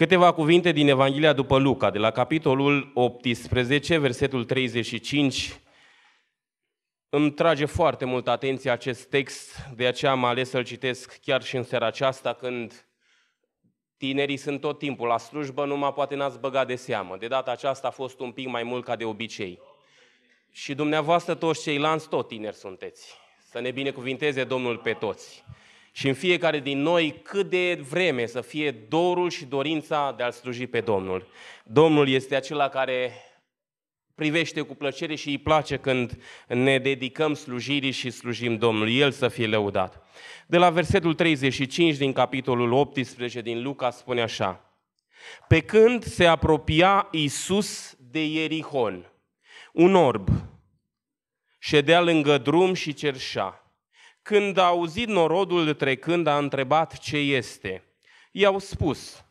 Câteva cuvinte din Evanghelia după Luca, de la capitolul 18, versetul 35. Îmi trage foarte mult atenție acest text, de aceea am ales să-l citesc chiar și în seara aceasta, când tinerii sunt tot timpul la slujbă, numai poate n-ați băgat de seamă. De data aceasta a fost un pic mai mult ca de obicei. Și dumneavoastră toți cei lanți, tot tineri sunteți. Să ne binecuvinteze Domnul pe toți și în fiecare din noi cât de vreme să fie dorul și dorința de a-L sluji pe Domnul. Domnul este acela care privește cu plăcere și îi place când ne dedicăm slujirii și slujim Domnului. El să fie lăudat. De la versetul 35 din capitolul 18 din Luca spune așa. Pe când se apropia Isus de Ierihon, un orb ședea lângă drum și cerșa. Când a auzit norodul trecând, a întrebat ce este. I-au spus,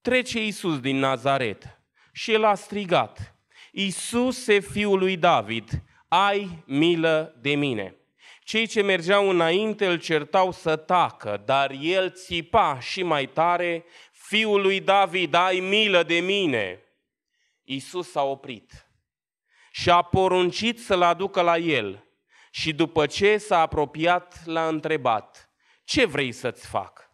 trece Iisus din Nazaret. Și el a strigat, Iisuse, fiul lui David, ai milă de mine. Cei ce mergeau înainte îl certau să tacă, dar el țipa și mai tare, Fiul lui David, ai milă de mine. Iisus s-a oprit și a poruncit să-l aducă la el. Și după ce s-a apropiat, l-a întrebat, ce vrei să-ți fac?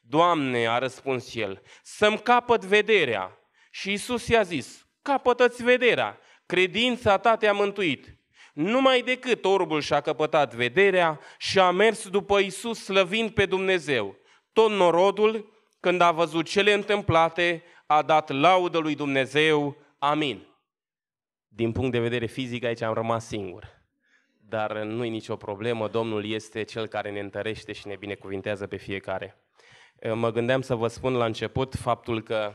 Doamne, a răspuns el, să-mi capăt vederea. Și Isus i-a zis, capătă-ți vederea, credința ta te-a mântuit. Numai decât orbul și-a căpătat vederea și a mers după Isus slăvind pe Dumnezeu. Tot norodul, când a văzut cele întâmplate, a dat laudă lui Dumnezeu. Amin. Din punct de vedere fizic, aici am rămas singur dar nu e nicio problemă, Domnul este Cel care ne întărește și ne binecuvintează pe fiecare. Eh, mă gândeam să vă spun la început faptul că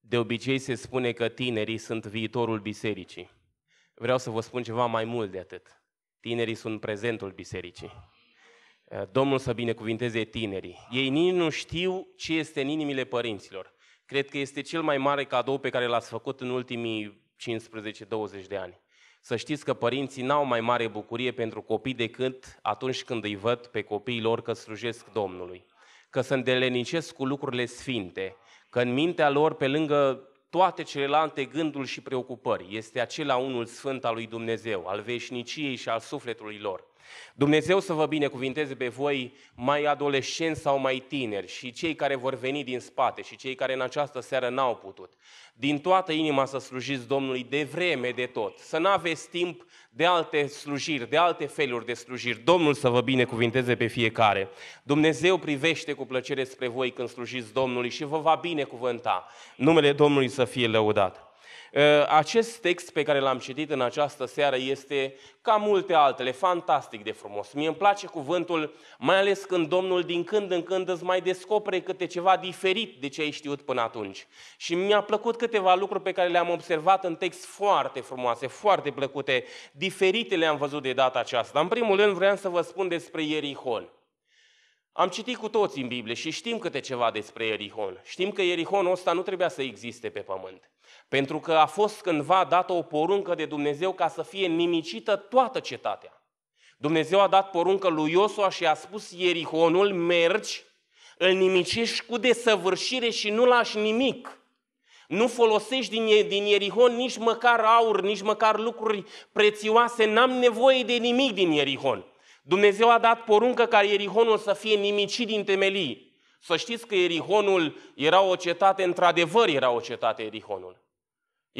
de obicei se spune că tinerii sunt viitorul bisericii. Vreau să vă spun ceva mai mult de atât. Tinerii sunt prezentul bisericii. Eh, Domnul să binecuvinteze tinerii. Ei nici nu știu ce este în inimile părinților. Cred că este cel mai mare cadou pe care l-ați făcut în ultimii 15-20 de ani. Să știți că părinții n-au mai mare bucurie pentru copii decât atunci când îi văd pe copiii lor că slujesc Domnului, că se îndelenicesc cu lucrurile sfinte, că în mintea lor, pe lângă toate celelalte gânduri și preocupări, este acela unul sfânt al lui Dumnezeu, al veșniciei și al sufletului lor. Dumnezeu să vă binecuvinteze pe voi mai adolescenți sau mai tineri și cei care vor veni din spate și cei care în această seară n-au putut. Din toată inima să slujiți Domnului de vreme de tot. Să nu aveți timp de alte slujiri, de alte feluri de slujiri. Domnul să vă binecuvinteze pe fiecare. Dumnezeu privește cu plăcere spre voi când slujiți Domnului și vă va binecuvânta. Numele Domnului să fie lăudat. Ă, acest text pe care l-am citit în această seară este, ca multe altele, fantastic de frumos. Mie îmi place cuvântul, mai ales când Domnul din când în când îți mai descopere câte ceva diferit de ce ai știut până atunci. Și mi-a plăcut câteva lucruri pe care le-am observat în text foarte frumoase, foarte plăcute, diferite le-am văzut de data aceasta. În primul rând vreau să vă spun despre Ierihon. Am citit cu toți în Biblie și știm câte ceva despre Ierihon. Știm că Ierihonul ăsta nu trebuia să existe pe pământ. Pentru că a fost cândva dată o poruncă de Dumnezeu ca să fie nimicită toată cetatea. Dumnezeu a dat poruncă lui Iosua și a spus Ierihonul, mergi, îl nimicești cu desăvârșire și nu lași nimic. Nu folosești din, din Ierihon nici măcar aur, nici măcar lucruri prețioase, n-am nevoie de nimic din Ierihon. Dumnezeu a dat poruncă ca Ierihonul să fie nimicit din temelii. Să știți că Ierihonul era o cetate, într-adevăr era o cetate Ierihonul.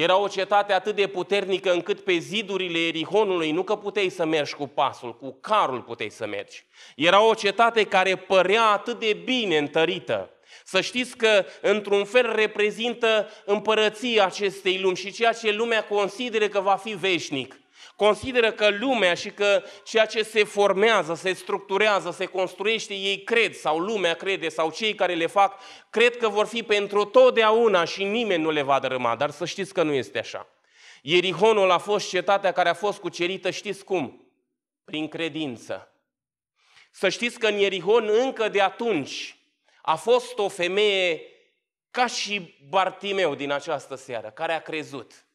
Era o cetate atât de puternică încât pe zidurile Erihonului nu că puteai să mergi cu pasul, cu carul puteai să mergi. Era o cetate care părea atât de bine întărită. Să știți că, într-un fel, reprezintă împărăția acestei lumi și ceea ce lumea consideră că va fi veșnic. Consideră că lumea și că ceea ce se formează, se structurează, se construiește, ei cred sau lumea crede sau cei care le fac, cred că vor fi pentru totdeauna și nimeni nu le va dărâma. Dar să știți că nu este așa. Ierihonul a fost cetatea care a fost cucerită, știți cum? Prin credință. Să știți că în Ierihon încă de atunci a fost o femeie ca și Bartimeu din această seară, care a crezut.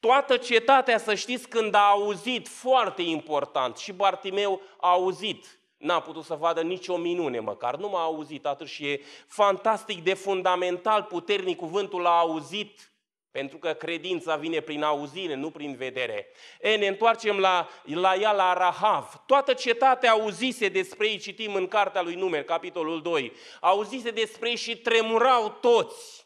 Toată cetatea, să știți, când a auzit, foarte important, și Bartimeu a auzit, n-a putut să vadă nicio minune măcar, nu m-a auzit atât și e fantastic de fundamental, puternic cuvântul a auzit, pentru că credința vine prin auzire, nu prin vedere. E, ne întoarcem la, la ea, la Rahav. Toată cetatea auzise despre ei, citim în cartea lui Numeri, capitolul 2. Auzise despre ei și tremurau toți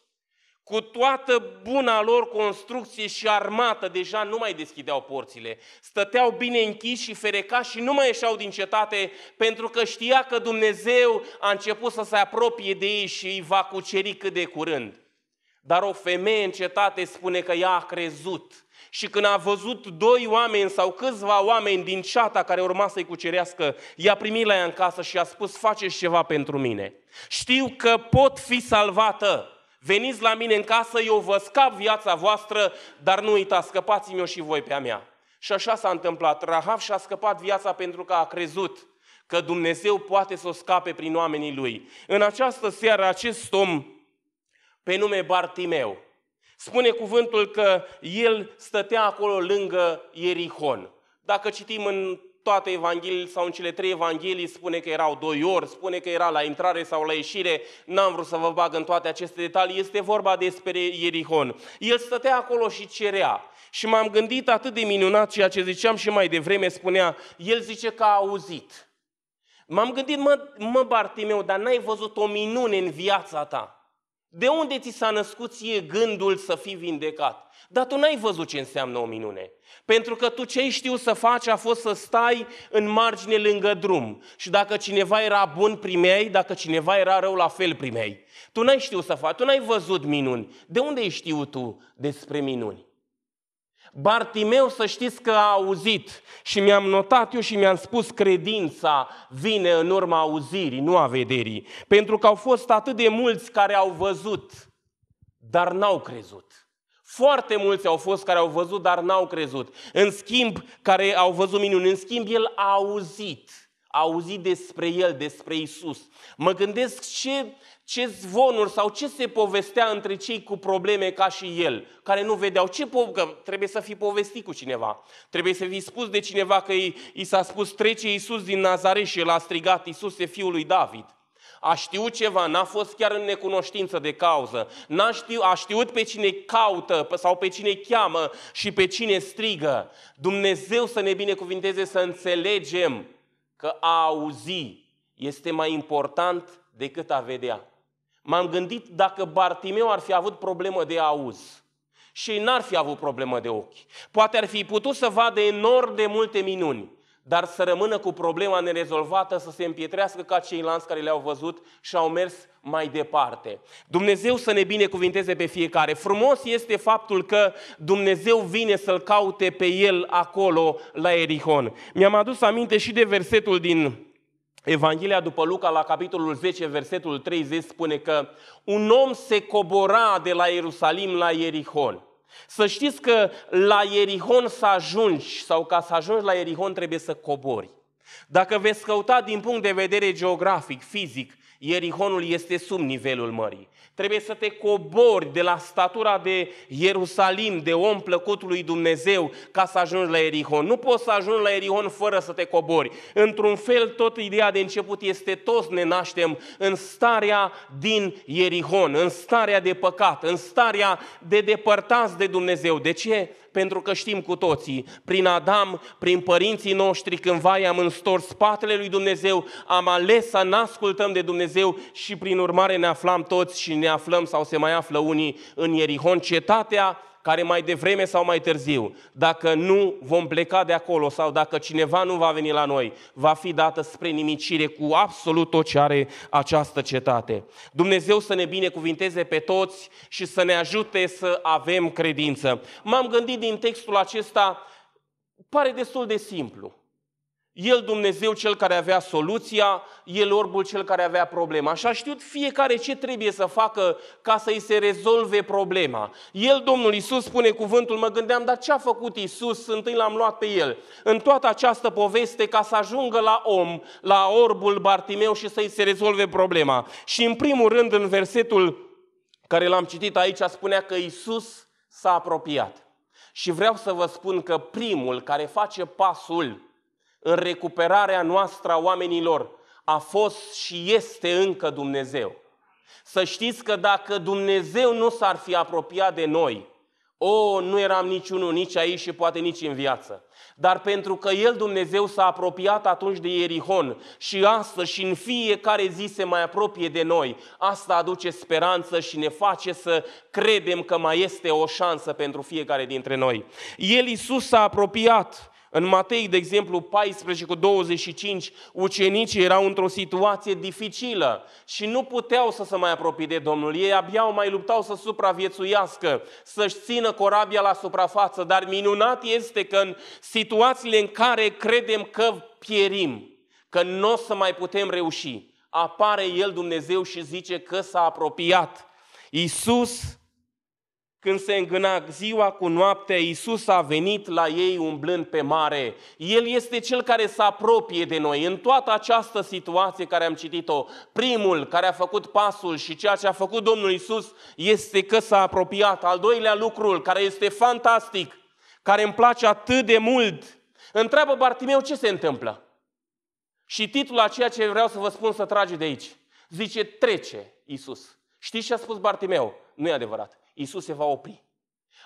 cu toată buna lor construcție și armată, deja nu mai deschideau porțile. Stăteau bine închiși și ferecași și nu mai ieșeau din cetate, pentru că știa că Dumnezeu a început să se apropie de ei și îi va cuceri cât de curând. Dar o femeie în cetate spune că ea a crezut. Și când a văzut doi oameni sau câțiva oameni din ceata care urma să-i cucerească, i-a primit la ea în casă și a spus, faceți ceva pentru mine. Știu că pot fi salvată Veniți la mine în casă, eu vă scap viața voastră, dar nu uitați, scăpați-mi și voi pe a mea. Și așa s-a întâmplat. Rahav, și-a scăpat viața pentru că a crezut că Dumnezeu poate să o scape prin oamenii lui. În această seară, acest om pe nume Bartimeu, spune cuvântul că el stătea acolo lângă Ierihon. Dacă citim în toate Evangheliile sau în cele trei Evanghelii spune că erau doi ori, spune că era la intrare sau la ieșire, n-am vrut să vă bag în toate aceste detalii, este vorba despre Ierihon. El stătea acolo și cerea. Și m-am gândit atât de minunat ceea ce ziceam și mai devreme spunea, el zice că a auzit. M-am gândit, mă, mă Bartimeu, dar n-ai văzut o minune în viața ta. De unde ți s-a născut ție gândul să fii vindecat? Dar tu n-ai văzut ce înseamnă o minune. Pentru că tu ce ai știut să faci a fost să stai în margine lângă drum. Și dacă cineva era bun, primeai, dacă cineva era rău, la fel primeai. Tu n-ai știut să faci, tu n-ai văzut minuni. De unde ai știut tu despre minuni? Bartimeu să știți că a auzit și mi-am notat eu și mi-am spus credința vine în urma auzirii, nu a vederii. Pentru că au fost atât de mulți care au văzut, dar n-au crezut. Foarte mulți au fost care au văzut, dar n-au crezut. În schimb, care au văzut minuni, în schimb el a auzit. A auzit despre el, despre Isus. Mă gândesc ce, ce zvonuri sau ce se povestea între cei cu probleme ca și el, care nu vedeau ce po- că trebuie să fii povestit cu cineva. Trebuie să fii spus de cineva că i, i s-a spus trece Iisus din Nazaret și el a strigat Iisus e fiul lui David. A știut ceva, n-a fost chiar în necunoștință de cauză. N-a știu, a știut pe cine caută sau pe cine cheamă și pe cine strigă. Dumnezeu să ne binecuvinteze să înțelegem că a auzi este mai important decât a vedea. M-am gândit dacă Bartimeu ar fi avut problemă de auz și n-ar fi avut problemă de ochi. Poate ar fi putut să vadă enorm de multe minuni, dar să rămână cu problema nerezolvată, să se împietrească ca cei lanți care le-au văzut și au mers mai departe. Dumnezeu să ne binecuvinteze pe fiecare. Frumos este faptul că Dumnezeu vine să-L caute pe El acolo la Erihon. Mi-am adus aminte și de versetul din Evanghelia după Luca, la capitolul 10, versetul 30, spune că un om se cobora de la Ierusalim la Ierihon. Să știți că la Ierihon să ajungi, sau ca să ajungi la Ierihon trebuie să cobori. Dacă veți căuta din punct de vedere geografic, fizic, Ierihonul este sub nivelul mării. Trebuie să te cobori de la statura de Ierusalim, de om plăcut lui Dumnezeu, ca să ajungi la Erihon. Nu poți să ajungi la Erihon fără să te cobori. Într-un fel, tot ideea de început este toți ne naștem în starea din Erihon, în starea de păcat, în starea de depărtați de Dumnezeu. De ce? pentru că știm cu toții, prin Adam, prin părinții noștri, cândva i-am întors spatele lui Dumnezeu, am ales să ne ascultăm de Dumnezeu și prin urmare ne aflam toți și ne aflăm sau se mai află unii în Ierihon, cetatea care mai devreme sau mai târziu, dacă nu vom pleca de acolo sau dacă cineva nu va veni la noi, va fi dată spre nimicire cu absolut tot ce are această cetate. Dumnezeu să ne binecuvinteze pe toți și să ne ajute să avem credință. M-am gândit din textul acesta, pare destul de simplu. El Dumnezeu cel care avea soluția, el orbul cel care avea problema. Și a știut fiecare ce trebuie să facă ca să-i se rezolve problema. El, Domnul Iisus spune cuvântul, mă gândeam, dar ce a făcut Iisus? Întâi l-am luat pe el. În toată această poveste, ca să ajungă la om, la orbul Bartimeu și să-i se rezolve problema. Și în primul rând, în versetul care l-am citit aici, spunea că Iisus s-a apropiat. Și vreau să vă spun că primul care face pasul în recuperarea noastră a oamenilor a fost și este încă Dumnezeu. Să știți că dacă Dumnezeu nu s-ar fi apropiat de noi, o, oh, nu eram niciunul nici aici și poate nici în viață. Dar pentru că El, Dumnezeu, s-a apropiat atunci de Ierihon și astăzi și în fiecare zi se mai apropie de noi, asta aduce speranță și ne face să credem că mai este o șansă pentru fiecare dintre noi. El, Iisus, s-a apropiat în Matei, de exemplu, 14 cu 25, ucenicii erau într-o situație dificilă și nu puteau să se mai apropie de Domnul. Ei abia mai luptau să supraviețuiască, să-și țină corabia la suprafață, dar minunat este că în situațiile în care credem că pierim, că nu o să mai putem reuși, apare El Dumnezeu și zice că s-a apropiat. Iisus când se îngâna ziua cu noaptea, Iisus a venit la ei umblând pe mare. El este cel care se apropie de noi. În toată această situație care am citit-o, primul care a făcut pasul și ceea ce a făcut Domnul Iisus este că s-a apropiat. Al doilea lucru, care este fantastic, care îmi place atât de mult, întreabă Bartimeu ce se întâmplă. Și titlul a ceea ce vreau să vă spun să trage de aici. Zice, trece Iisus. Știți ce a spus Bartimeu? Nu e adevărat. Isus se va opri.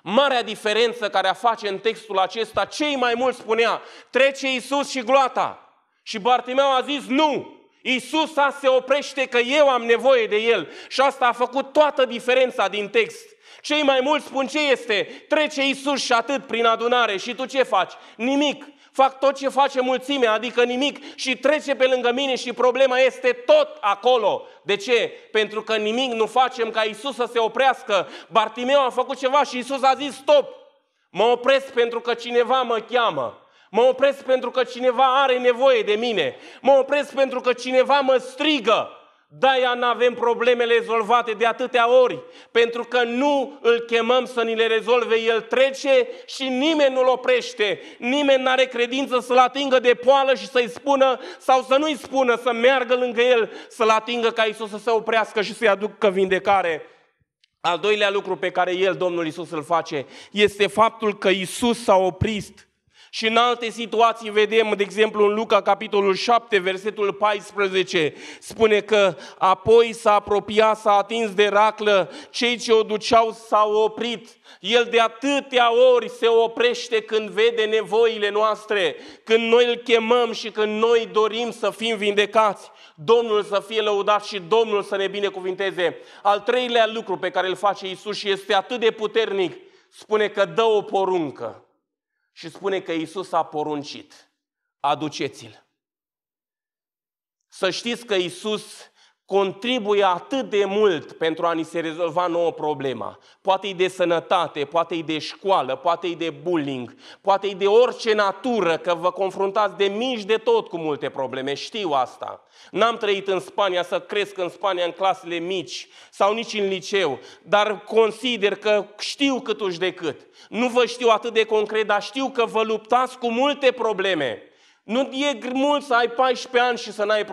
Marea diferență care a face în textul acesta, cei mai mulți spunea, trece Isus și gloata. Și Bartimeu a zis, nu, Isus se oprește că eu am nevoie de El. Și asta a făcut toată diferența din text. Cei mai mulți spun ce este? Trece Isus și atât prin adunare. Și tu ce faci? Nimic fac tot ce face mulțimea, adică nimic, și trece pe lângă mine și problema este tot acolo. De ce? Pentru că nimic nu facem ca Isus să se oprească. Bartimeu a făcut ceva și Isus a zis stop. Mă opresc pentru că cineva mă cheamă. Mă opresc pentru că cineva are nevoie de mine. Mă opresc pentru că cineva mă strigă. De-aia nu avem problemele rezolvate de atâtea ori, pentru că nu îl chemăm să ni le rezolve, el trece și nimeni nu-l oprește. Nimeni nu are credință să-l atingă de poală și să-i spună sau să nu-i spună, să meargă lângă el, să-l atingă ca Isus să se oprească și să-i aducă vindecare. Al doilea lucru pe care el, Domnul Isus, îl face este faptul că Isus s-a oprit și în alte situații vedem, de exemplu, în Luca, capitolul 7, versetul 14, spune că apoi s-a apropiat, s-a atins de raclă, cei ce o duceau s-au oprit. El de atâtea ori se oprește când vede nevoile noastre, când noi îl chemăm și când noi dorim să fim vindecați. Domnul să fie lăudat și Domnul să ne binecuvinteze. Al treilea lucru pe care îl face Isus și este atât de puternic, spune că dă o poruncă și spune că Isus a poruncit, aduceți-l. Să știți că Isus contribuie atât de mult pentru a ni se rezolva nouă problema. Poate e de sănătate, poate e de școală, poate e de bullying, poate e de orice natură, că vă confruntați de mici de tot cu multe probleme, știu asta. N-am trăit în Spania să cresc în Spania în clasele mici sau nici în liceu, dar consider că știu cât uși de cât. Nu vă știu atât de concret, dar știu că vă luptați cu multe probleme. Nu e mult să ai 14 ani și să n-ai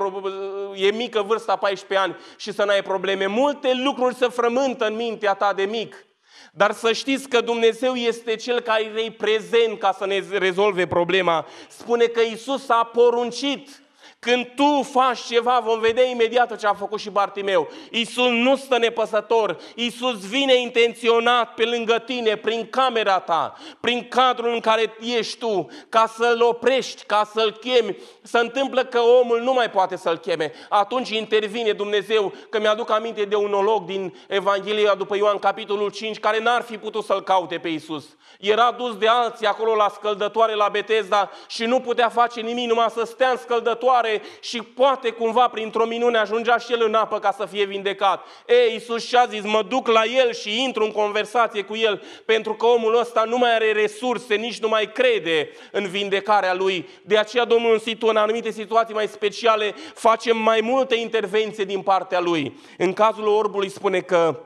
e mică vârsta 14 ani și să n-ai probleme. Multe lucruri se frământă în mintea ta de mic. Dar să știți că Dumnezeu este Cel care e prezent ca să ne rezolve problema. Spune că Isus a poruncit când tu faci ceva, vom vedea imediat ce a făcut și Bartimeu. Iisus nu stă nepăsător. Iisus vine intenționat pe lângă tine, prin camera ta, prin cadrul în care ești tu, ca să-l oprești, ca să-l chemi. Se întâmplă că omul nu mai poate să-l cheme. Atunci intervine Dumnezeu, că mi-aduc aminte de un olog din Evanghelia după Ioan, capitolul 5, care n-ar fi putut să-l caute pe Iisus. Era dus de alții acolo la scăldătoare la Betesda și nu putea face nimic, numai să stea în scăldătoare și poate cumva printr-o minune ajungea și el în apă ca să fie vindecat. Ei, Iisus și-a zis, mă duc la el și intru în conversație cu el, pentru că omul ăsta nu mai are resurse, nici nu mai crede în vindecarea lui. De aceea Domnul în, situ- în anumite situații mai speciale face mai multe intervenții din partea lui. În cazul orbului spune că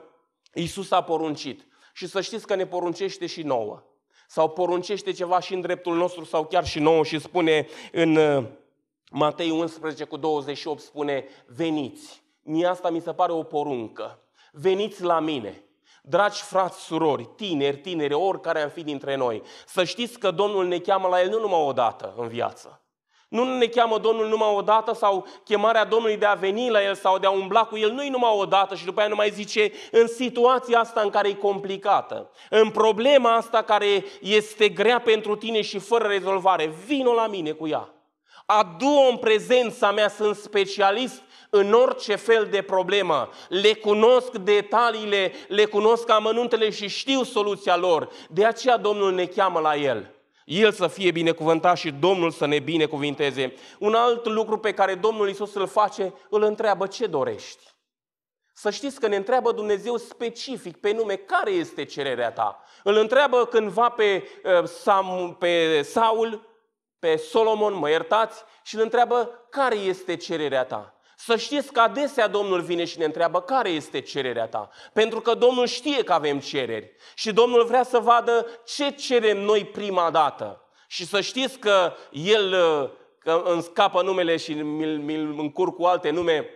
Iisus a poruncit. Și să știți că ne poruncește și nouă. Sau poruncește ceva și în dreptul nostru sau chiar și nouă și spune în uh, Matei 11 cu 28 spune, veniți. Mie asta mi se pare o poruncă. Veniți la mine. Dragi frați, surori, tineri, tinere, oricare am fi dintre noi, să știți că Domnul ne cheamă la El nu numai o dată în viață. Nu ne cheamă Domnul numai o dată sau chemarea Domnului de a veni la El sau de a umbla cu El, nu-i numai o dată și după aia nu mai zice în situația asta în care e complicată, în problema asta care este grea pentru tine și fără rezolvare, vino la mine cu ea adu-o în prezența mea, sunt specialist în orice fel de problemă. Le cunosc detaliile, le cunosc amănuntele și știu soluția lor. De aceea Domnul ne cheamă la El. El să fie binecuvântat și Domnul să ne binecuvinteze. Un alt lucru pe care Domnul Isus îl face, îl întreabă ce dorești. Să știți că ne întreabă Dumnezeu specific, pe nume, care este cererea ta. Îl întreabă cândva pe, eh, Sam, pe Saul, pe Solomon, mă iertați, și îl întreabă care este cererea ta. Să știți că adesea Domnul vine și ne întreabă care este cererea ta. Pentru că Domnul știe că avem cereri și Domnul vrea să vadă ce cerem noi prima dată. Și să știți că El, că îmi scapă numele și mi-l, mi-l încurc cu alte nume,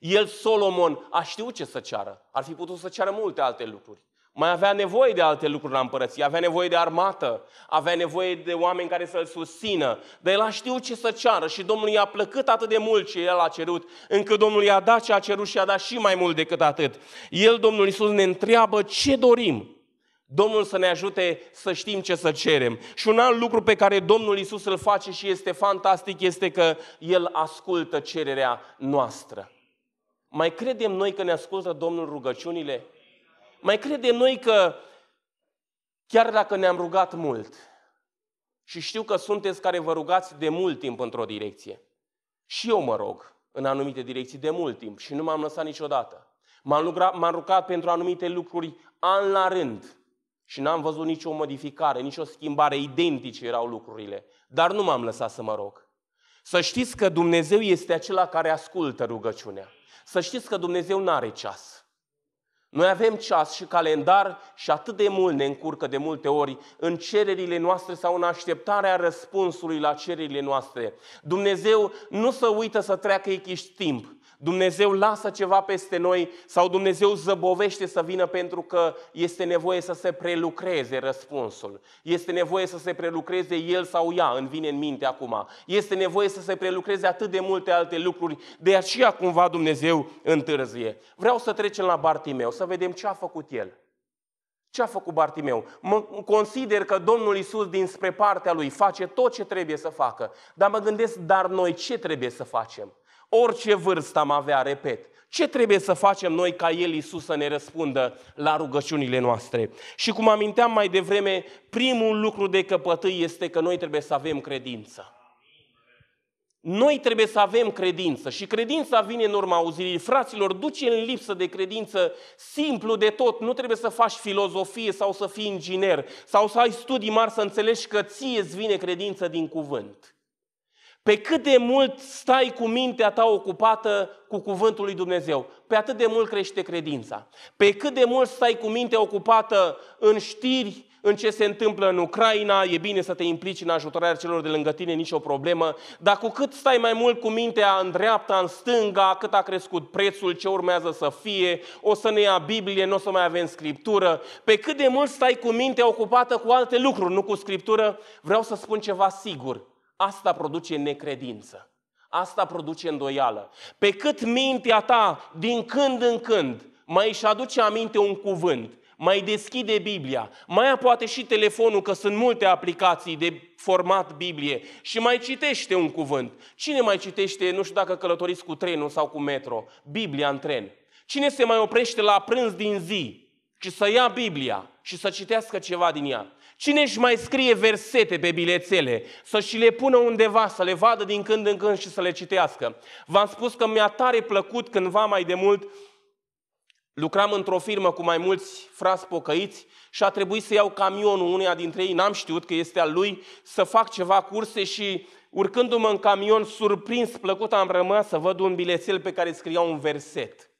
el, Solomon, a știut ce să ceară. Ar fi putut să ceară multe alte lucruri. Mai avea nevoie de alte lucruri la împărăție, avea nevoie de armată, avea nevoie de oameni care să-l susțină, dar el a știut ce să ceară și Domnul i-a plăcut atât de mult ce el a cerut, încât Domnul i-a dat ce a cerut și a dat și mai mult decât atât. El, Domnul Isus, ne întreabă ce dorim. Domnul să ne ajute să știm ce să cerem. Și un alt lucru pe care Domnul Isus îl face și este fantastic este că El ascultă cererea noastră. Mai credem noi că ne ascultă Domnul rugăciunile? mai crede noi că chiar dacă ne-am rugat mult și știu că sunteți care vă rugați de mult timp într-o direcție, și eu mă rog în anumite direcții de mult timp și nu m-am lăsat niciodată. M-am, lucrat, m-am rugat pentru anumite lucruri an la rând și n-am văzut nicio modificare, nicio schimbare, identice erau lucrurile. Dar nu m-am lăsat să mă rog. Să știți că Dumnezeu este acela care ascultă rugăciunea. Să știți că Dumnezeu nu are ceas. Noi avem ceas și calendar și atât de mult ne încurcă de multe ori în cererile noastre sau în așteptarea răspunsului la cererile noastre. Dumnezeu nu se uită să treacă echiști timp. Dumnezeu lasă ceva peste noi sau Dumnezeu zăbovește să vină pentru că este nevoie să se prelucreze răspunsul. Este nevoie să se prelucreze el sau ea, îmi vine în minte acum. Este nevoie să se prelucreze atât de multe alte lucruri, de aceea cumva Dumnezeu întârzie. Vreau să trecem la Bartimeu, să vedem ce a făcut el. Ce a făcut Bartimeu? Mă consider că Domnul Isus dinspre partea lui face tot ce trebuie să facă, dar mă gândesc, dar noi ce trebuie să facem? Orice vârstă am avea, repet, ce trebuie să facem noi ca El Iisus să ne răspundă la rugăciunile noastre? Și cum aminteam mai devreme, primul lucru de căpătâi este că noi trebuie să avem credință. Noi trebuie să avem credință și credința vine în urma auzirii. Fraților, duce în lipsă de credință simplu de tot. Nu trebuie să faci filozofie sau să fii inginer sau să ai studii mari să înțelegi că ție îți vine credință din cuvânt. Pe cât de mult stai cu mintea ta ocupată cu cuvântul lui Dumnezeu, pe atât de mult crește credința. Pe cât de mult stai cu mintea ocupată în știri, în ce se întâmplă în Ucraina, e bine să te implici în ajutorarea celor de lângă tine, nicio problemă, dar cu cât stai mai mult cu mintea în dreapta, în stânga, cât a crescut prețul, ce urmează să fie, o să ne ia Biblie, nu o să mai avem Scriptură, pe cât de mult stai cu mintea ocupată cu alte lucruri, nu cu Scriptură, vreau să spun ceva sigur. Asta produce necredință. Asta produce îndoială. Pe cât mintea ta, din când în când, mai își aduce aminte un cuvânt, mai deschide Biblia, mai poate și telefonul, că sunt multe aplicații de format Biblie, și mai citește un cuvânt. Cine mai citește, nu știu dacă călătoriți cu trenul sau cu metro, Biblia în tren? Cine se mai oprește la prânz din zi și să ia Biblia și să citească ceva din ea? Cine își mai scrie versete pe bilețele, să și le pună undeva, să le vadă din când în când și să le citească. V-am spus că mi-a tare plăcut cândva mai de mult Lucram într-o firmă cu mai mulți frați pocăiți și a trebuit să iau camionul uneia dintre ei, n-am știut că este al lui, să fac ceva curse și urcându-mă în camion, surprins, plăcut, am rămas să văd un bilețel pe care scria un verset.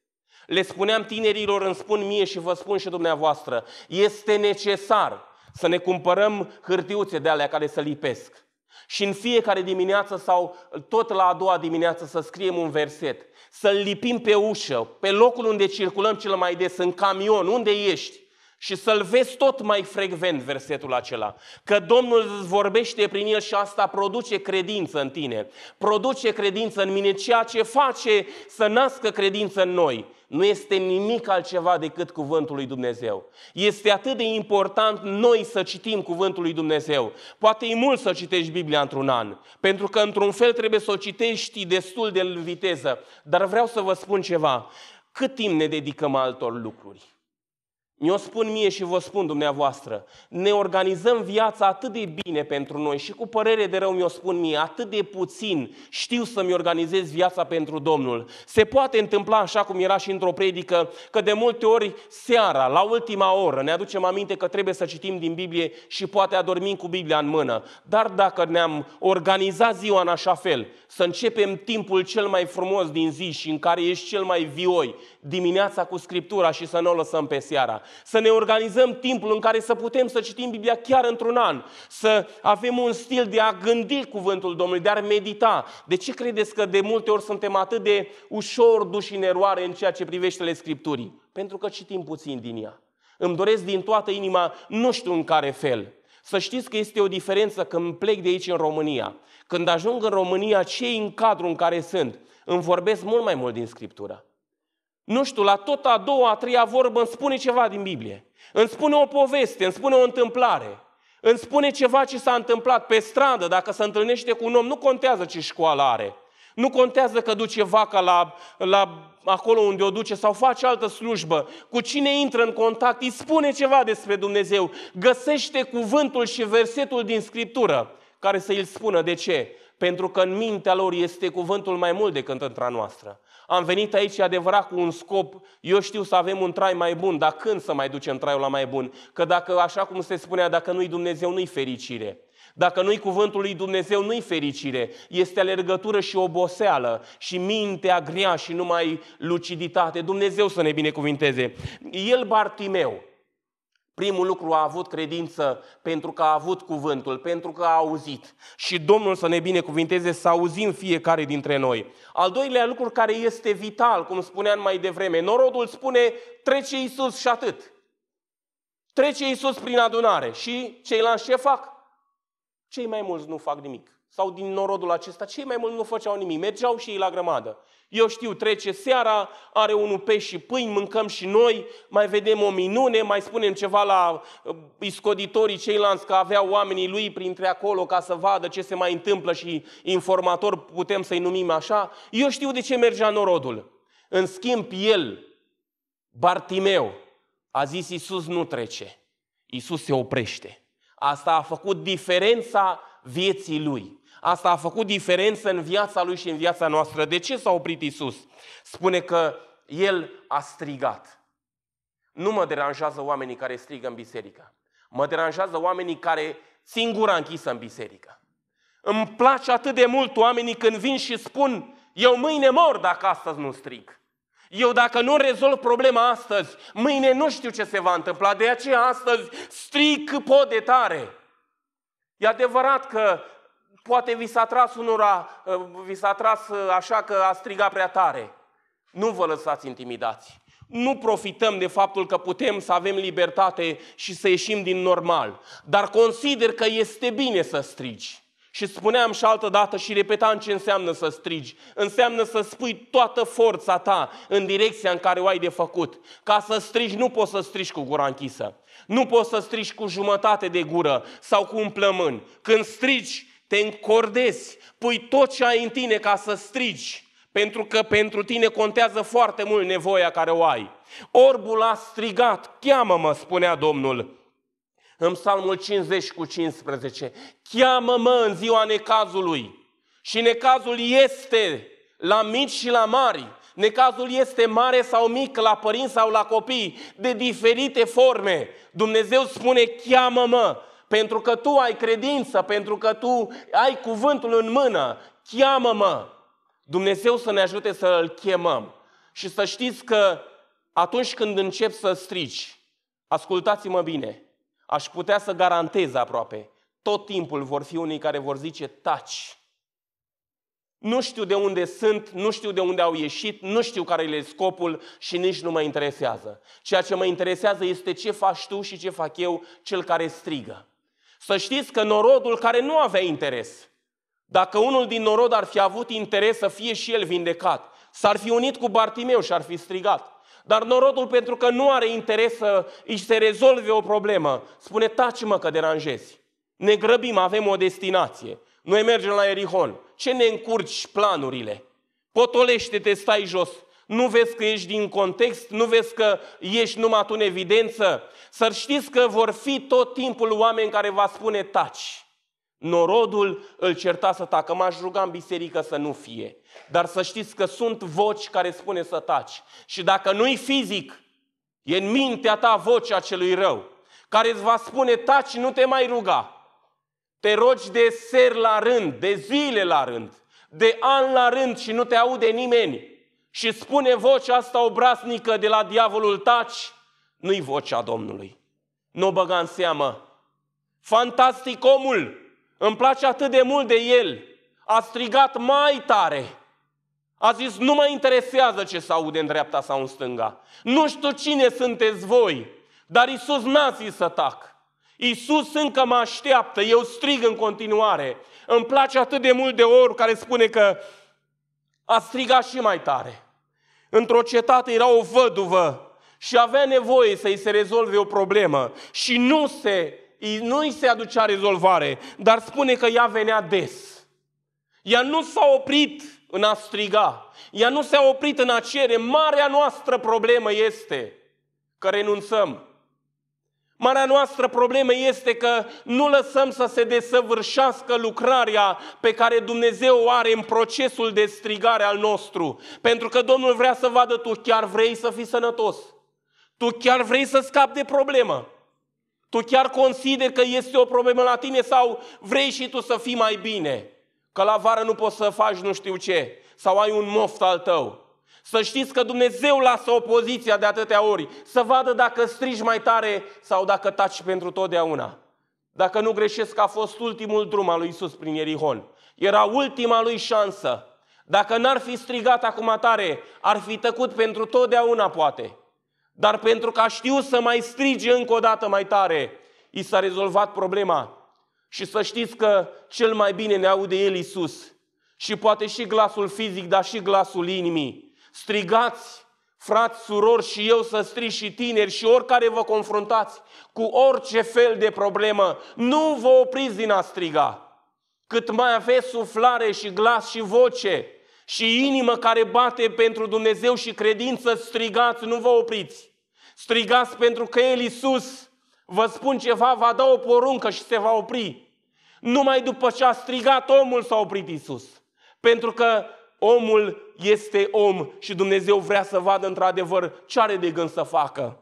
Le spuneam tinerilor, îmi spun mie și vă spun și dumneavoastră, este necesar să ne cumpărăm hârtiuțe de alea care să lipesc. Și în fiecare dimineață sau tot la a doua dimineață să scriem un verset. Să-l lipim pe ușă, pe locul unde circulăm cel mai des, în camion, unde ești și să-l vezi tot mai frecvent versetul acela. Că Domnul îți vorbește prin el și asta produce credință în tine. Produce credință în mine, ceea ce face să nască credință în noi. Nu este nimic altceva decât cuvântul lui Dumnezeu. Este atât de important noi să citim cuvântul lui Dumnezeu. Poate e mult să citești Biblia într-un an, pentru că într-un fel trebuie să o citești destul de viteză. Dar vreau să vă spun ceva. Cât timp ne dedicăm altor lucruri? Eu spun mie și vă spun dumneavoastră, ne organizăm viața atât de bine pentru noi și cu părere de rău mi-o spun mie, atât de puțin știu să-mi organizez viața pentru Domnul. Se poate întâmpla așa cum era și într-o predică, că de multe ori seara, la ultima oră, ne aducem aminte că trebuie să citim din Biblie și poate adormim cu Biblia în mână. Dar dacă ne-am organizat ziua în așa fel, să începem timpul cel mai frumos din zi și în care ești cel mai vioi, dimineața cu Scriptura și să nu o lăsăm pe seara, să ne organizăm timpul în care să putem să citim Biblia chiar într-un an, să avem un stil de a gândi cuvântul Domnului, de a medita. De ce credeți că de multe ori suntem atât de ușor duși în eroare în ceea ce privește le Scripturii? Pentru că citim puțin din ea. Îmi doresc din toată inima, nu știu în care fel, să știți că este o diferență când plec de aici în România. Când ajung în România, cei în cadrul în care sunt, îmi vorbesc mult mai mult din Scriptură nu știu, la tot a doua, a treia vorbă îmi spune ceva din Biblie. Îmi spune o poveste, îmi spune o întâmplare. Îmi spune ceva ce s-a întâmplat pe stradă, dacă se întâlnește cu un om, nu contează ce școală are. Nu contează că duce vaca la, la acolo unde o duce sau face altă slujbă. Cu cine intră în contact, îi spune ceva despre Dumnezeu. Găsește cuvântul și versetul din Scriptură care să îl spună. De ce? Pentru că în mintea lor este cuvântul mai mult decât într-a noastră. Am venit aici, și adevărat, cu un scop. Eu știu să avem un trai mai bun, dar când să mai ducem traiul la mai bun? Că dacă, așa cum se spunea, dacă nu-i Dumnezeu, nu-i fericire. Dacă nu-i cuvântul lui Dumnezeu, nu-i fericire. Este alergătură și oboseală și mintea grea și numai luciditate. Dumnezeu să ne binecuvinteze. El Bartimeu, Primul lucru a avut credință pentru că a avut cuvântul, pentru că a auzit. Și Domnul să ne binecuvinteze să auzim fiecare dintre noi. Al doilea lucru care este vital, cum spuneam mai devreme, norodul spune trece Iisus și atât. Trece Iisus prin adunare și ceilalți ce fac? Cei mai mulți nu fac nimic sau din norodul acesta, cei mai mulți nu făceau nimic, mergeau și ei la grămadă. Eu știu, trece seara, are unul pești și pâini, mâncăm și noi, mai vedem o minune, mai spunem ceva la uh, iscoditorii ceilalți că aveau oamenii lui printre acolo ca să vadă ce se mai întâmplă și informator putem să-i numim așa. Eu știu de ce mergea norodul. În schimb, el, Bartimeu, a zis Iisus nu trece, Iisus se oprește. Asta a făcut diferența vieții lui. Asta a făcut diferență în viața lui și în viața noastră. De ce s-a oprit Isus? Spune că el a strigat. Nu mă deranjează oamenii care strigă în biserică. Mă deranjează oamenii care țin gura închisă în biserică. Îmi place atât de mult oamenii când vin și spun eu mâine mor dacă astăzi nu strig. Eu dacă nu rezolv problema astăzi, mâine nu știu ce se va întâmpla. De aceea astăzi strig cât pot de tare. E adevărat că poate vi s-a tras unora, ă, vi s-a tras ă, așa că a strigat prea tare. Nu vă lăsați intimidați. Nu profităm de faptul că putem să avem libertate și să ieșim din normal. Dar consider că este bine să strigi. Și spuneam și altă dată și repetam ce înseamnă să strigi. Înseamnă să spui toată forța ta în direcția în care o ai de făcut. Ca să strigi, nu poți să strigi cu gura închisă. Nu poți să strigi cu jumătate de gură sau cu un plămân. Când strigi, te încordezi, pui tot ce ai în tine ca să strigi. Pentru că pentru tine contează foarte mult nevoia care o ai. Orbul a strigat, cheamă-mă, spunea Domnul în psalmul 50 cu 15. Cheamă-mă în ziua necazului și necazul este la mici și la mari. Necazul este mare sau mic, la părinți sau la copii, de diferite forme. Dumnezeu spune, cheamă-mă, pentru că tu ai credință, pentru că tu ai cuvântul în mână, cheamă-mă. Dumnezeu să ne ajute să îl chemăm. Și să știți că atunci când încep să strici, ascultați-mă bine, Aș putea să garantez aproape, tot timpul vor fi unii care vor zice taci. Nu știu de unde sunt, nu știu de unde au ieșit, nu știu care le scopul și nici nu mă interesează. Ceea ce mă interesează este ce faci tu și ce fac eu, cel care strigă. Să știți că norodul care nu avea interes, dacă unul din norod ar fi avut interes să fie și el vindecat, s-ar fi unit cu Bartimeu și ar fi strigat. Dar norodul, pentru că nu are interes să își se rezolve o problemă, spune, taci-mă că deranjezi. Ne grăbim, avem o destinație. Noi mergem la Erihon. Ce ne încurci planurile? Potolește-te, stai jos. Nu vezi că ești din context, nu vezi că ești numai tu în evidență. Să știți că vor fi tot timpul oameni care va spune taci. Norodul îl certa să tacă. M-aș ruga în biserică să nu fie. Dar să știți că sunt voci care spune să taci. Și dacă nu-i fizic, e în mintea ta vocea celui rău, care îți va spune taci, nu te mai ruga. Te rogi de ser la rând, de zile la rând, de an la rând și nu te aude nimeni. Și spune vocea asta obraznică de la diavolul taci, nu-i vocea Domnului. Nu o băga în seamă. Fantastic omul! Îmi place atât de mult de el. A strigat mai tare. A zis, nu mă interesează ce se aude în dreapta sau în stânga. Nu știu cine sunteți voi, dar Isus n-a zis să tac. Isus încă mă așteaptă, eu strig în continuare. Îmi place atât de mult de or care spune că a strigat și mai tare. Într-o cetate era o văduvă și avea nevoie să-i se rezolve o problemă și nu se nu îi se aducea rezolvare, dar spune că ea venea des. Ea nu s-a oprit în a striga, ea nu s-a oprit în a cere. Marea noastră problemă este că renunțăm. Marea noastră problemă este că nu lăsăm să se desăvârșească lucrarea pe care Dumnezeu o are în procesul de strigare al nostru. Pentru că Domnul vrea să vadă, tu chiar vrei să fii sănătos. Tu chiar vrei să scapi de problemă. Tu chiar consideri că este o problemă la tine sau vrei și tu să fii mai bine? Că la vară nu poți să faci nu știu ce. Sau ai un moft al tău. Să știți că Dumnezeu lasă opoziția de atâtea ori. Să vadă dacă strigi mai tare sau dacă taci pentru totdeauna. Dacă nu greșesc, a fost ultimul drum al lui Isus prin Ierihon. Era ultima lui șansă. Dacă n-ar fi strigat acum tare, ar fi tăcut pentru totdeauna, poate. Dar pentru că a știut să mai strige încă o dată mai tare, i s-a rezolvat problema. Și să știți că cel mai bine ne aude El Isus. Și poate și glasul fizic, dar și glasul inimii. Strigați, frați, surori și eu să strig și tineri și oricare vă confruntați cu orice fel de problemă. Nu vă opriți din a striga. Cât mai aveți suflare și glas și voce, și inimă care bate pentru Dumnezeu și credință, strigați, nu vă opriți. Strigați pentru că El Iisus, vă spun ceva, va da o poruncă și se va opri. Numai după ce a strigat omul s-a oprit Iisus. Pentru că omul este om și Dumnezeu vrea să vadă într-adevăr ce are de gând să facă.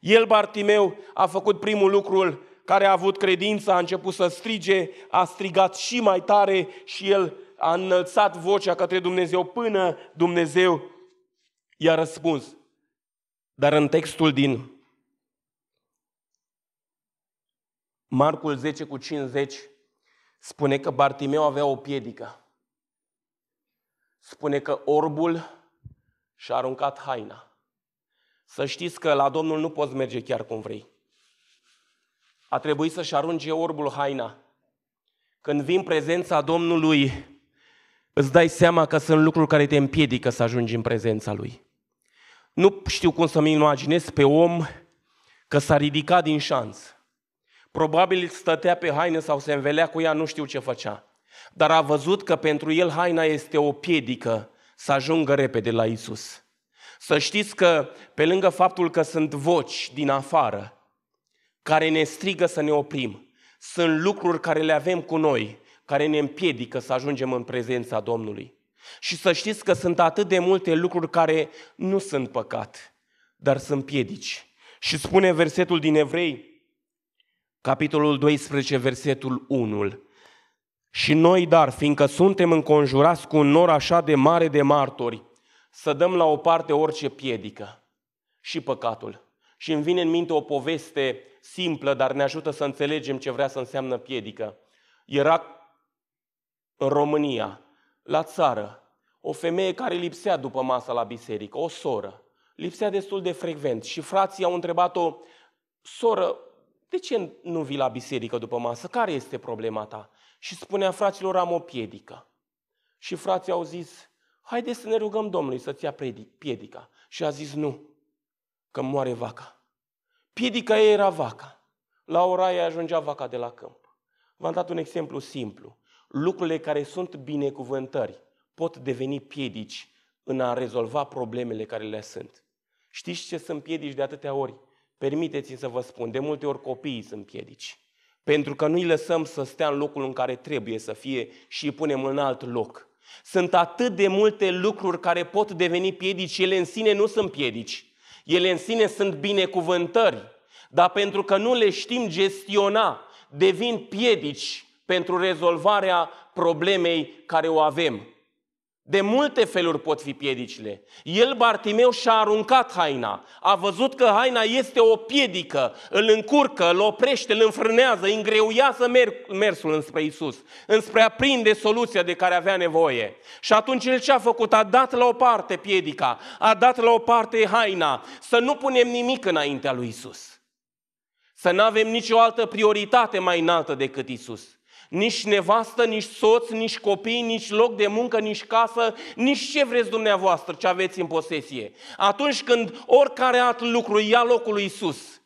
El, Bartimeu, a făcut primul lucru care a avut credință, a început să strige, a strigat și mai tare și el a înălțat vocea către Dumnezeu până Dumnezeu i-a răspuns. Dar în textul din Marcul 10 cu 50 spune că Bartimeu avea o piedică. Spune că orbul și-a aruncat haina. Să știți că la Domnul nu poți merge chiar cum vrei. A trebuit să-și arunce orbul haina. Când vin prezența Domnului, îți dai seama că sunt lucruri care te împiedică să ajungi în prezența Lui. Nu știu cum să-mi imaginez pe om că s-a ridicat din șanț. Probabil stătea pe haină sau se învelea cu ea, nu știu ce făcea. Dar a văzut că pentru el haina este o piedică să ajungă repede la Isus. Să știți că, pe lângă faptul că sunt voci din afară, care ne strigă să ne oprim, sunt lucruri care le avem cu noi, care ne împiedică să ajungem în prezența Domnului. Și să știți că sunt atât de multe lucruri care nu sunt păcat, dar sunt piedici. Și spune versetul din Evrei, capitolul 12, versetul 1. Și noi, dar, fiindcă suntem înconjurați cu un nor așa de mare de martori, să dăm la o parte orice piedică și păcatul. Și îmi vine în minte o poveste simplă, dar ne ajută să înțelegem ce vrea să înseamnă piedică. Era în România, la țară, o femeie care lipsea după masa la biserică, o soră, lipsea destul de frecvent și frații au întrebat-o, soră, de ce nu vii la biserică după masă? Care este problema ta? Și spunea fraților, am o piedică. Și frații au zis, haideți să ne rugăm Domnului să-ți ia piedica. Și a zis, nu, că moare vaca. Piedica ei era vaca. La ora ajungea vaca de la câmp. V-am dat un exemplu simplu lucrurile care sunt binecuvântări pot deveni piedici în a rezolva problemele care le sunt. Știți ce sunt piedici de atâtea ori? Permiteți-mi să vă spun, de multe ori copiii sunt piedici. Pentru că nu-i lăsăm să stea în locul în care trebuie să fie și îi punem în alt loc. Sunt atât de multe lucruri care pot deveni piedici, ele în sine nu sunt piedici. Ele în sine sunt binecuvântări, dar pentru că nu le știm gestiona, devin piedici pentru rezolvarea problemei care o avem. De multe feluri pot fi piedicile. El, Bartimeu, și-a aruncat haina. A văzut că haina este o piedică. Îl încurcă, îl oprește, îl înfrânează, îngreuiază mersul înspre Isus, înspre a prinde soluția de care avea nevoie. Și atunci el ce a făcut? A dat la o parte piedica, a dat la o parte haina, să nu punem nimic înaintea lui Isus. Să nu avem nicio altă prioritate mai înaltă decât Isus nici nevastă, nici soț, nici copii, nici loc de muncă, nici casă, nici ce vreți dumneavoastră, ce aveți în posesie. Atunci când oricare alt lucru ia locul lui Isus,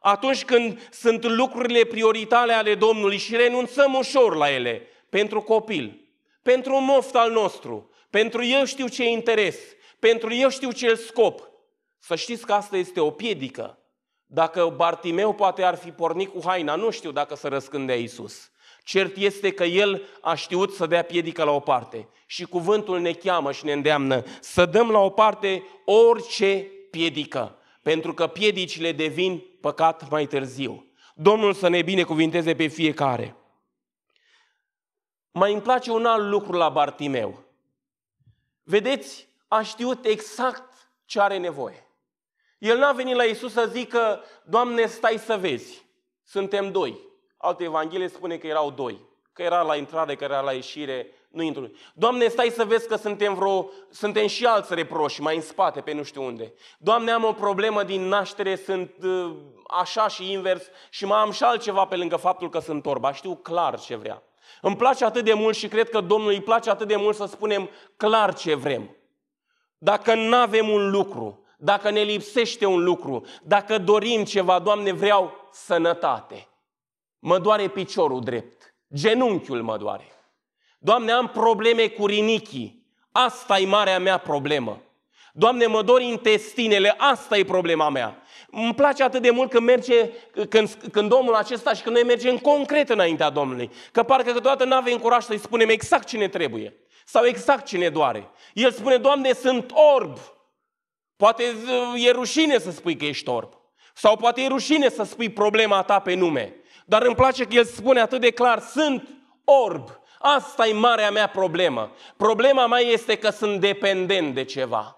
atunci când sunt lucrurile prioritare ale Domnului și renunțăm ușor la ele, pentru copil, pentru un moft al nostru, pentru eu știu ce interes, pentru eu știu ce scop, să știți că asta este o piedică. Dacă Bartimeu poate ar fi pornit cu haina, nu știu dacă să răscândea Iisus. Cert este că El a știut să dea piedică la o parte și cuvântul ne cheamă și ne îndeamnă să dăm la o parte orice piedică, pentru că piedicile devin păcat mai târziu. Domnul să ne binecuvinteze pe fiecare. Mai îmi place un alt lucru la Bartimeu. Vedeți, a știut exact ce are nevoie. El n-a venit la Isus să zică, Doamne, stai să vezi, suntem doi, Alte evanghelie spune că erau doi. Că era la intrare, că era la ieșire. Nu intru. Doamne, stai să vezi că suntem, vreo, suntem și alți reproși mai în spate, pe nu știu unde. Doamne, am o problemă din naștere, sunt uh, așa și invers și mai am și altceva pe lângă faptul că sunt orba. Știu clar ce vrea. Îmi place atât de mult și cred că Domnul îi place atât de mult să spunem clar ce vrem. Dacă nu avem un lucru, dacă ne lipsește un lucru, dacă dorim ceva, Doamne, vreau sănătate mă doare piciorul drept, genunchiul mă doare. Doamne, am probleme cu rinichii, asta e marea mea problemă. Doamne, mă dor intestinele, asta e problema mea. Îmi place atât de mult că merge, când, când omul acesta și când noi mergem concret înaintea Domnului. Că parcă câteodată nu avem curaj să-i spunem exact ce ne trebuie. Sau exact ce ne doare. El spune, Doamne, sunt orb. Poate e rușine să spui că ești orb. Sau poate e rușine să spui problema ta pe nume. Dar îmi place că el spune atât de clar, sunt orb. Asta e marea mea problemă. Problema mea este că sunt dependent de ceva.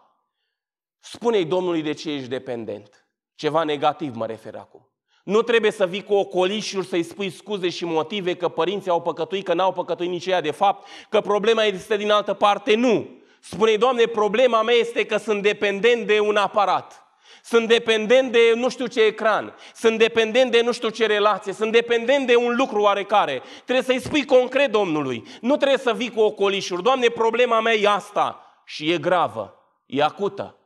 Spune-i Domnului de ce ești dependent. Ceva negativ mă refer acum. Nu trebuie să vii cu ocolișuri să-i spui scuze și motive că părinții au păcătuit, că n-au păcătuit nici ea de fapt, că problema este din altă parte. Nu! Spune, Doamne, problema mea este că sunt dependent de un aparat. Sunt dependent de nu știu ce ecran, sunt dependent de nu știu ce relație, sunt dependent de un lucru oarecare. Trebuie să-i spui concret Domnului. Nu trebuie să vii cu ocolișuri. Doamne, problema mea e asta și e gravă, e acută,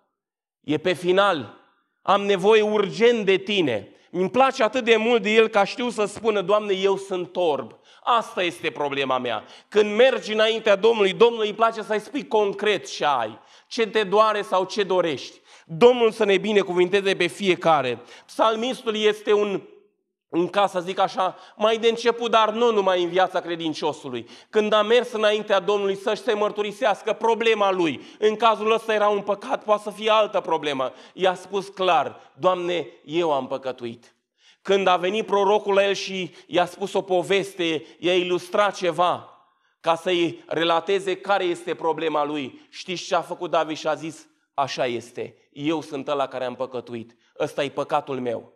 e pe final. Am nevoie urgent de tine. Îmi place atât de mult de el ca știu să spună, Doamne, eu sunt torb. Asta este problema mea. Când mergi înaintea Domnului, Domnului îi place să-i spui concret ce ai, ce te doare sau ce dorești. Domnul să ne binecuvinteze pe fiecare. Psalmistul este un un caz, să zic așa, mai de început, dar nu numai în viața credinciosului. Când a mers înaintea Domnului să-și se mărturisească problema lui, în cazul ăsta era un păcat, poate să fie altă problemă, i-a spus clar, Doamne, eu am păcătuit. Când a venit prorocul la el și i-a spus o poveste, i-a ilustrat ceva, ca să-i relateze care este problema lui, știți ce a făcut David și a zis, Așa este. Eu sunt ăla care am păcătuit. Ăsta e păcatul meu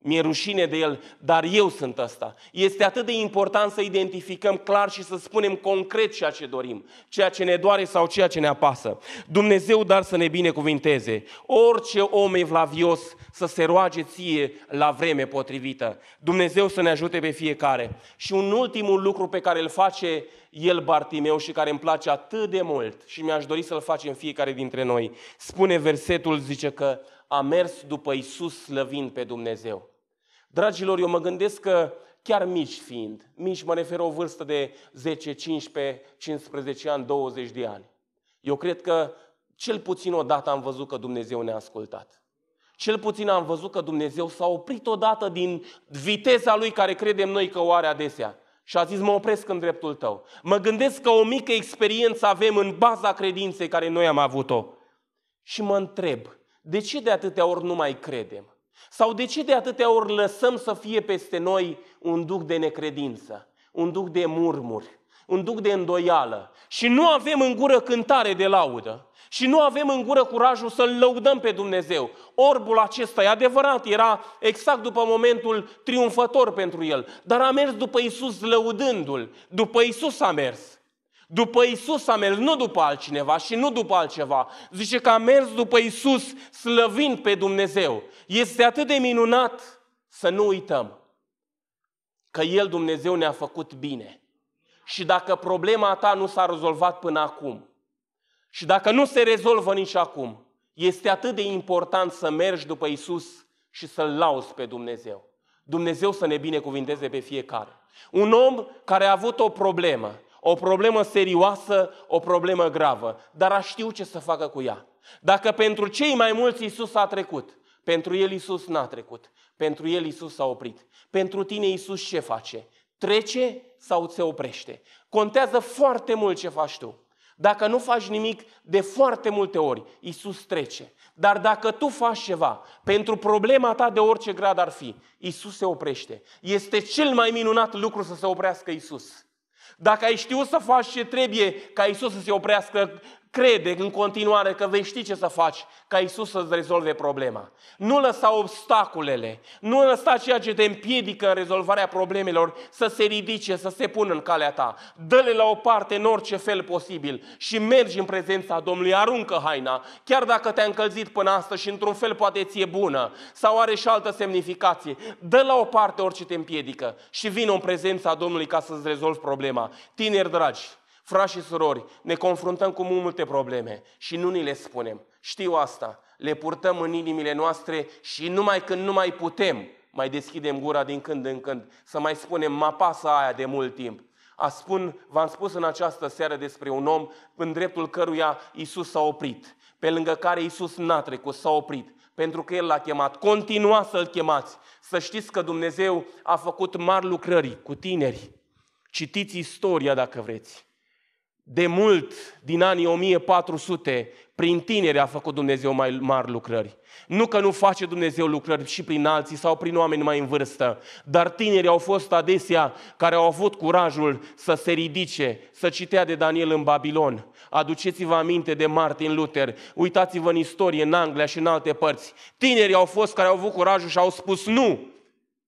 mi-e rușine de el, dar eu sunt ăsta. Este atât de important să identificăm clar și să spunem concret ceea ce dorim, ceea ce ne doare sau ceea ce ne apasă. Dumnezeu, dar să ne binecuvinteze. Orice om evlavios să se roage ție la vreme potrivită. Dumnezeu să ne ajute pe fiecare. Și un ultimul lucru pe care îl face el Bartimeu și care îmi place atât de mult și mi-aș dori să-l facem fiecare dintre noi. Spune versetul, zice că a mers după Isus slăvind pe Dumnezeu. Dragilor, eu mă gândesc că chiar mici fiind, mici mă refer o vârstă de 10, 15, 15 ani, 20 de ani. Eu cred că cel puțin odată am văzut că Dumnezeu ne-a ascultat. Cel puțin am văzut că Dumnezeu s-a oprit odată din viteza Lui care credem noi că o are adesea. Și a zis, mă opresc în dreptul tău. Mă gândesc că o mică experiență avem în baza credinței care noi am avut-o. Și mă întreb, de ce de atâtea ori nu mai credem? Sau de ce de atâtea ori lăsăm să fie peste noi un duc de necredință, un duc de murmuri, un duc de îndoială și nu avem în gură cântare de laudă și nu avem în gură curajul să-L lăudăm pe Dumnezeu. Orbul acesta, e adevărat, era exact după momentul triumfător pentru el, dar a mers după Isus lăudându-L, după Isus a mers. După Isus a mers, nu după altcineva și nu după altceva. Zice că a mers după Isus slăvind pe Dumnezeu. Este atât de minunat să nu uităm că El, Dumnezeu, ne-a făcut bine. Și dacă problema ta nu s-a rezolvat până acum, și dacă nu se rezolvă nici acum, este atât de important să mergi după Isus și să-L lauzi pe Dumnezeu. Dumnezeu să ne binecuvinteze pe fiecare. Un om care a avut o problemă, o problemă serioasă, o problemă gravă, dar a știu ce să facă cu ea. Dacă pentru cei mai mulți Isus a trecut, pentru el Isus n-a trecut, pentru el Isus s-a oprit. Pentru tine Isus ce face? Trece sau se oprește? Contează foarte mult ce faci tu. Dacă nu faci nimic, de foarte multe ori Isus trece. Dar dacă tu faci ceva pentru problema ta de orice grad ar fi, Isus se oprește. Este cel mai minunat lucru să se oprească Isus. Dacă ai știut să faci ce trebuie ca Isus să se oprească crede în continuare că vei ști ce să faci ca Isus să-ți rezolve problema. Nu lăsa obstacolele, nu lăsa ceea ce te împiedică în rezolvarea problemelor să se ridice, să se pună în calea ta. Dă-le la o parte în orice fel posibil și mergi în prezența Domnului, aruncă haina, chiar dacă te-a încălzit până astăzi și într-un fel poate ție bună sau are și altă semnificație. Dă la o parte orice te împiedică și vină în prezența Domnului ca să-ți rezolvi problema. Tineri dragi, Frați și surori, ne confruntăm cu multe probleme și nu ni le spunem. Știu asta, le purtăm în inimile noastre și numai când nu mai putem, mai deschidem gura din când în când, să mai spunem, mapasa aia de mult timp. A spun, v-am spus în această seară despre un om în dreptul căruia Isus s-a oprit, pe lângă care Isus n-a trecut, s-a oprit, pentru că El l-a chemat. Continua să-L chemați. Să știți că Dumnezeu a făcut mari lucrări cu tineri. Citiți istoria dacă vreți de mult, din anii 1400, prin tineri a făcut Dumnezeu mai mari lucrări. Nu că nu face Dumnezeu lucrări și prin alții sau prin oameni mai în vârstă, dar tinerii au fost adesea care au avut curajul să se ridice, să citea de Daniel în Babilon. Aduceți-vă aminte de Martin Luther, uitați-vă în istorie, în Anglia și în alte părți. Tinerii au fost care au avut curajul și au spus nu,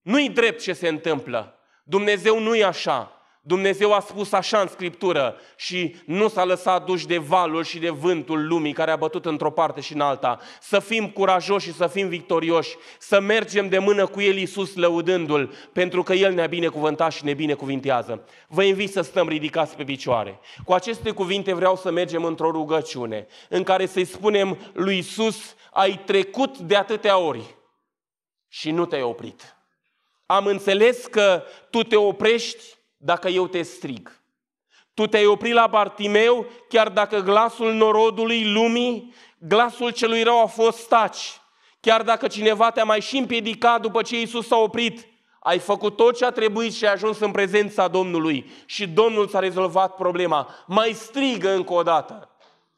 nu-i drept ce se întâmplă. Dumnezeu nu e așa. Dumnezeu a spus așa în Scriptură și nu s-a lăsat duși de valul și de vântul lumii care a bătut într-o parte și în alta. Să fim curajoși și să fim victorioși, să mergem de mână cu El Iisus lăudându-L, pentru că El ne-a binecuvântat și ne binecuvintează. Vă invit să stăm ridicați pe picioare. Cu aceste cuvinte vreau să mergem într-o rugăciune în care să-i spunem lui Iisus, ai trecut de atâtea ori și nu te-ai oprit. Am înțeles că tu te oprești dacă eu te strig. Tu te-ai oprit la Bartimeu, chiar dacă glasul norodului, lumii, glasul celui rău a fost taci. Chiar dacă cineva te-a mai și împiedicat după ce Iisus s-a oprit, ai făcut tot ce a trebuit și ai ajuns în prezența Domnului și Domnul ți-a rezolvat problema. Mai strigă încă o dată.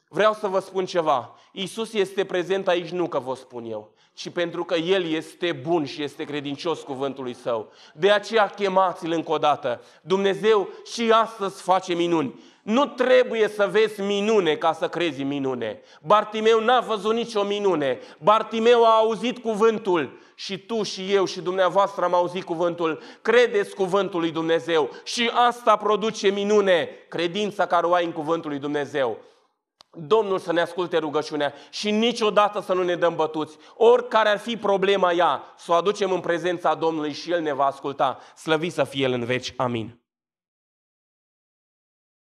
Vreau să vă spun ceva. Iisus este prezent aici, nu că vă spun eu ci pentru că El este bun și este credincios cuvântului Său. De aceea chemați-L încă o dată. Dumnezeu și astăzi face minuni. Nu trebuie să vezi minune ca să crezi minune. Bartimeu n-a văzut nicio minune. Bartimeu a auzit cuvântul și tu și eu și dumneavoastră am auzit cuvântul. Credeți cuvântul lui Dumnezeu și asta produce minune, credința care o ai în cuvântul lui Dumnezeu. Domnul să ne asculte rugăciunea și niciodată să nu ne dăm bătuți. Oricare ar fi problema ea, să o aducem în prezența Domnului și El ne va asculta. Slăvi să fie El în veci. Amin.